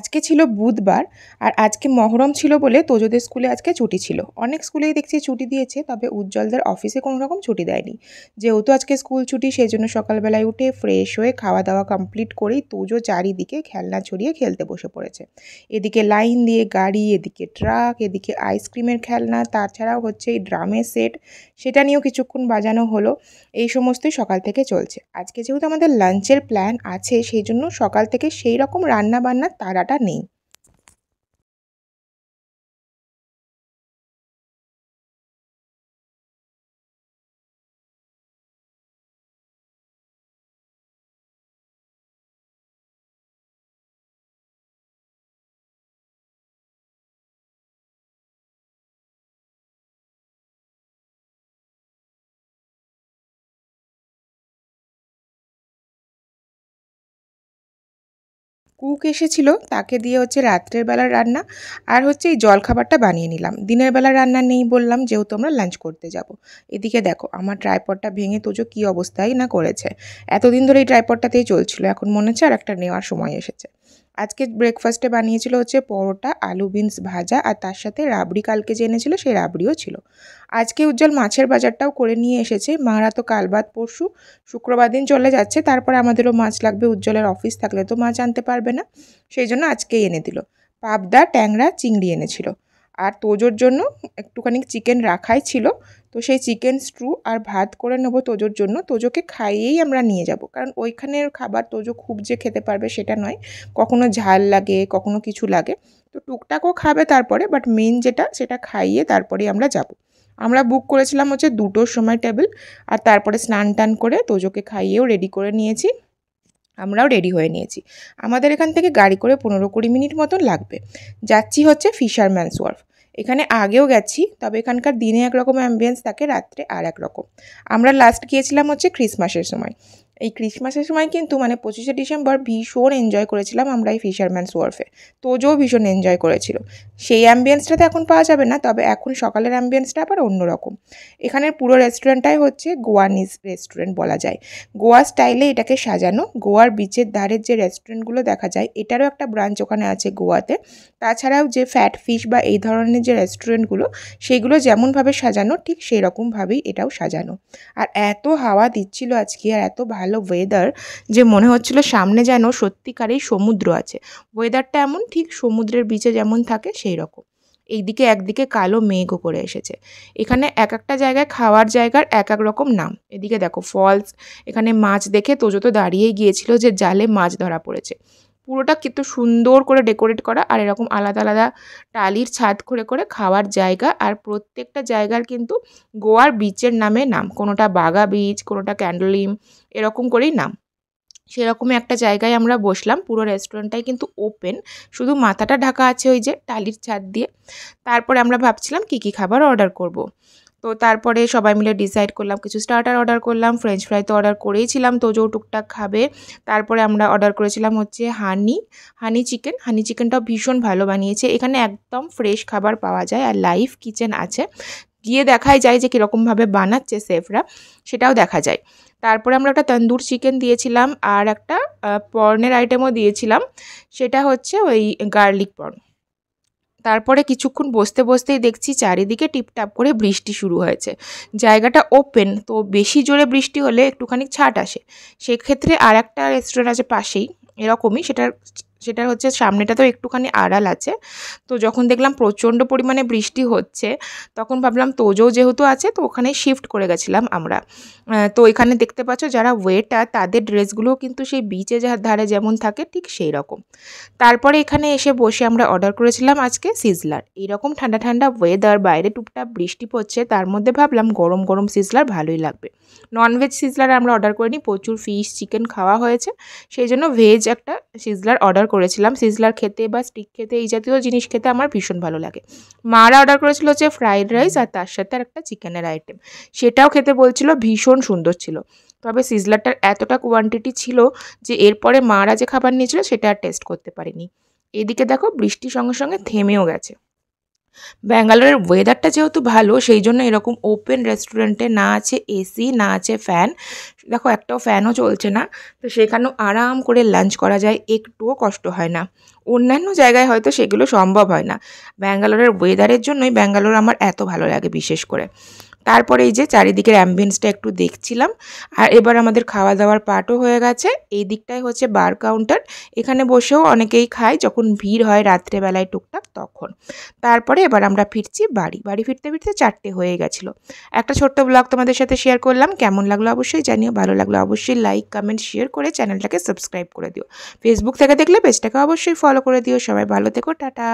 আজকে ছিল বুধবার আর আজকে মহরম ছিল বলে তোজোদের স্কুলে আজকে ছুটি ছিল অনেক স্কুলেই দেখছি ছুটি দিয়েছে তবে উজ্জ্বলদের অফিসে কোনো রকম ছুটি দেয়নি যেহেতু আজকে স্কুল ছুটি সেই জন্য সকালবেলায় উঠে ফ্রেশ হয়ে খাওয়া দাওয়া কমপ্লিট করেই তোজো চারিদিকে খেলনা ছড়িয়ে খেলতে বসে পড়েছে এদিকে লাইন দিয়ে গাড়ি এদিকে ট্রাক এদিকে আইসক্রিমের খেলনা তাছাড়াও হচ্ছে এই ড্রামের সেট সেটা নিয়েও কিছুক্ষণ বাজানো হলো এই সমস্তই সকাল থেকে চলছে আজকে যেহেতু আমাদের লাঞ্চের প্ল্যান আছে সেই জন্য সকাল থেকে সেই রকম রান্না বান্না তারা টাকাটা নেই কুক এসেছিল তাকে দিয়ে হচ্ছে রাত্রের বেলার রান্না আর হচ্ছে এই জলখাবারটা বানিয়ে নিলাম দিনের বেলা রান্না নেই বললাম যেহেতু আমরা লাঞ্চ করতে যাব। এদিকে দেখো আমার ট্রাইপডটা ভেঙে তোজো কি অবস্থায় না করেছে এতদিন ধরে এই ট্রাইপডটাতেই চলছিল এখন মনে হচ্ছে আর একটা নেওয়ার সময় এসেছে আজকে ব্রেকফাস্টে বানিয়েছিল হচ্ছে পরোটা আলু বিনস ভাজা আর তার সাথে রাবড়ি কালকে যে এনেছিল সেই রাবড়িও ছিল আজকে উজ্জ্বল মাছের বাজারটাও করে নিয়ে এসেছে মারা তো কালবাদ পরশু শুক্রবার দিন চলে যাচ্ছে তারপরে আমাদেরও মাছ লাগবে উজ্জ্বলের অফিস থাকলে তো মাছ আনতে পারবে না সেই জন্য আজকেই এনে দিল পাবদা ট্যাংরা চিংড়ি এনেছিল আর তোজোর জন্য একটুখানি চিকেন রাখাই ছিল তো সেই চিকেন স্ট্রু আর ভাত করে নেব তোজোর জন্য তোজোকে খাইয়েই আমরা নিয়ে যাব কারণ ওইখানের খাবার তোজো খুব যে খেতে পারবে সেটা নয় কখনো ঝাল লাগে কখনো কিছু লাগে তো টুকটাকও খাবে তারপরে বাট মেন যেটা সেটা খাইয়ে তারপরে আমরা যাব। আমরা বুক করেছিলাম হচ্ছে দুটোর সময় টেবিল আর তারপরে স্নান টান করে তোজোকে খাইয়েও রেডি করে নিয়েছি আমরাও রেডি হয়ে নিয়েছি আমাদের এখান থেকে গাড়ি করে পনেরো কুড়ি মিনিট মতন লাগবে যাচ্ছি হচ্ছে ফিশারম্যানস ওয়ার্ফ এখানে আগেও গেছি তবে এখানকার দিনে একরকম অ্যাম্বিয়েন্স থাকে রাত্রে আর এক রকম আমরা লাস্ট গিয়েছিলাম হচ্ছে ক্রিসমাসের সময় এই ক্রিসমাসের সময় কিন্তু মানে পঁচিশে ডিসেম্বর ভীষণ এনজয় করেছিলাম আমরা এই ফিশারম্যানস ওয়ার্ফে তোজও ভীষণ এনজয় করেছিল সেই অ্যাম্বিয়েন্সটা তো এখন পাওয়া যাবে না তবে এখন সকালের অ্যাম্বিয়েন্সটা আবার অন্যরকম এখানের পুরো রেস্টুরেন্টটাই হচ্ছে গোয়ানিজ রেস্টুরেন্ট বলা যায় গোয়া স্টাইলে এটাকে সাজানো গোয়ার বিচের ধারের যে রেস্টুরেন্টগুলো দেখা যায় এটারও একটা ব্রাঞ্চ ওখানে আছে গোয়াতে তাছাড়াও যে ফ্যাট ফিশ বা এই ধরনের যে রেস্টুরেন্টগুলো সেগুলো যেমনভাবে সাজানো ঠিক সেই রকমভাবেই এটাও সাজানো আর এত হাওয়া দিচ্ছিল আজকে আর এত ভালো ভালো ওয়েদার যে মনে হচ্ছিলো সামনে যেন সত্যিকারেই সমুদ্র আছে ওয়েদারটা এমন ঠিক সমুদ্রের বিচে যেমন থাকে সেই রকম এইদিকে একদিকে কালো মেঘও করে এসেছে এখানে এক একটা জায়গায় খাওয়ার জায়গার এক এক রকম নাম এদিকে দেখো ফলস এখানে মাছ দেখে তোজো তো দাঁড়িয়ে গিয়েছিল যে জালে মাছ ধরা পড়েছে পুরোটা কিন্তু সুন্দর করে ডেকোরেট করা আর এরকম আলাদা আলাদা টালির ছাদ করে করে খাওয়ার জায়গা আর প্রত্যেকটা জায়গার কিন্তু গোয়ার বিচের নামে নাম কোনোটা বাগা বিচ কোনোটা ক্যান্ডলিম এরকম করেই নাম সেরকমই একটা জায়গায় আমরা বসলাম পুরো রেস্টুরেন্টটাই কিন্তু ওপেন শুধু মাথাটা ঢাকা আছে ওই যে টালির ছাদ দিয়ে তারপরে আমরা ভাবছিলাম কি কি খাবার অর্ডার করব। তো তারপরে সবাই মিলে ডিসাইড করলাম কিছু স্টার্টার অর্ডার করলাম ফ্রেঞ্চ ফ্রাই তো অর্ডার করেইছিলাম তো তোজো টুকটাক খাবে তারপরে আমরা অর্ডার করেছিলাম হচ্ছে হানি হানি চিকেন হানি চিকেনটাও ভীষণ ভালো বানিয়েছে এখানে একদম ফ্রেশ খাবার পাওয়া যায় আর লাইভ কিচেন আছে গিয়ে দেখাই যায় যে কীরকমভাবে বানাচ্ছে সেফরা সেটাও দেখা যায় তারপরে আমরা একটা তন্দুর চিকেন দিয়েছিলাম আর একটা পর্নের আইটেমও দিয়েছিলাম সেটা হচ্ছে ওই গার্লিক পর্ন তারপরে কিছুক্ষণ বসতে বসতেই দেখছি চারিদিকে টিপটাপ করে বৃষ্টি শুরু হয়েছে জায়গাটা ওপেন তো বেশি জোরে বৃষ্টি হলে একটুখানি ছাট আসে সেক্ষেত্রে আর একটা রেস্টুরেন্ট আছে পাশেই এরকমই সেটার সেটা হচ্ছে সামনেটা তো একটুখানি আড়াল আছে তো যখন দেখলাম প্রচণ্ড পরিমাণে বৃষ্টি হচ্ছে তখন ভাবলাম তোজও যেহেতু আছে তো ওখানে শিফট করে গেছিলাম আমরা তো এখানে দেখতে পাচ্ছ যারা ওয়েটার তাদের ড্রেসগুলোও কিন্তু সেই বিচে যার ধারে যেমন থাকে ঠিক সেই রকম তারপরে এখানে এসে বসে আমরা অর্ডার করেছিলাম আজকে সিজলার এইরকম ঠান্ডা ঠান্ডা ওয়েদার বাইরে টুপটাপ বৃষ্টি পড়ছে তার মধ্যে ভাবলাম গরম গরম সিজলার ভালোই লাগবে ননভেজ সিজলার আমরা অর্ডার করিনি প্রচুর ফিশ চিকেন খাওয়া হয়েছে সেই জন্য ভেজ একটা সিজলার অর্ডার করেছিলাম সিজলার খেতে বা স্টিক খেতে এই জাতীয় জিনিস খেতে আমার ভীষণ ভালো লাগে মারা অর্ডার করেছিল যে ফ্রাইড রাইস আর তার সাথে আর একটা চিকেনের আইটেম সেটাও খেতে বলছিল ভীষণ সুন্দর ছিল তবে সিজলারটার এতটা কোয়ান্টিটি ছিল যে এরপরে মারা যে খাবার নিয়েছিল সেটা আর টেস্ট করতে পারিনি এদিকে দেখো বৃষ্টির সঙ্গে সঙ্গে থেমেও গেছে ব্যাঙ্গালোরের ওয়েদারটা যেহেতু ভালো সেই জন্য এরকম ওপেন রেস্টুরেন্টে না আছে এসি না আছে ফ্যান দেখো একটাও ফ্যানও চলছে না তো সেখানেও আরাম করে লাঞ্চ করা যায় একটুও কষ্ট হয় না অন্যান্য জায়গায় হয়তো সেগুলো সম্ভব হয় না ব্যাঙ্গালোরের ওয়েদারের জন্যই ব্যাঙ্গালোর আমার এত ভালো লাগে বিশেষ করে তারপরে এই যে চারিদিকের অ্যাম্বিয়েন্সটা একটু দেখছিলাম আর এবার আমাদের খাওয়া দাওয়ার পাটও হয়ে গেছে এই দিকটাই হচ্ছে বার কাউন্টার এখানে বসেও অনেকেই খায় যখন ভিড় হয় রাত্রেবেলায় টুকটাক তখন তারপরে এবার আমরা ফিরছি বাড়ি বাড়ি ফিরতে ফিরতে চারটে হয়ে গেছিলো একটা ছোট্ট ব্লগ তোমাদের সাথে শেয়ার করলাম কেমন লাগলো অবশ্যই জানিও ভালো লাগলো অবশ্যই লাইক কমেন্ট শেয়ার করে চ্যানেলটাকে সাবস্ক্রাইব করে দিও ফেসবুক থেকে দেখলে পেজটাকে অবশ্যই ফলো করে দিও সবাই ভালো থেকো টাটা